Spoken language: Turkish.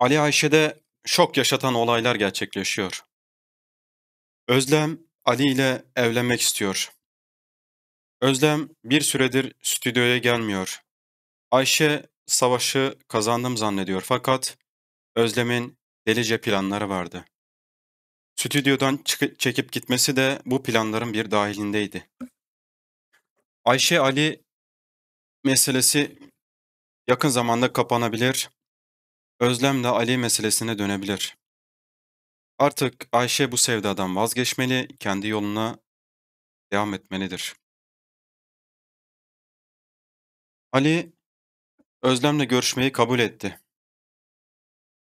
Ali Ayşe'de şok yaşatan olaylar gerçekleşiyor. Özlem Ali ile evlenmek istiyor. Özlem bir süredir stüdyoya gelmiyor. Ayşe savaşı kazandım zannediyor fakat Özlem'in delice planları vardı. Stüdyodan çekip gitmesi de bu planların bir dahilindeydi. Ayşe Ali meselesi yakın zamanda kapanabilir özlemle Ali meselesine dönebilir. Artık Ayşe bu sevdadan vazgeçmeli, kendi yoluna devam etmelidir. Ali, Özlem'le görüşmeyi kabul etti.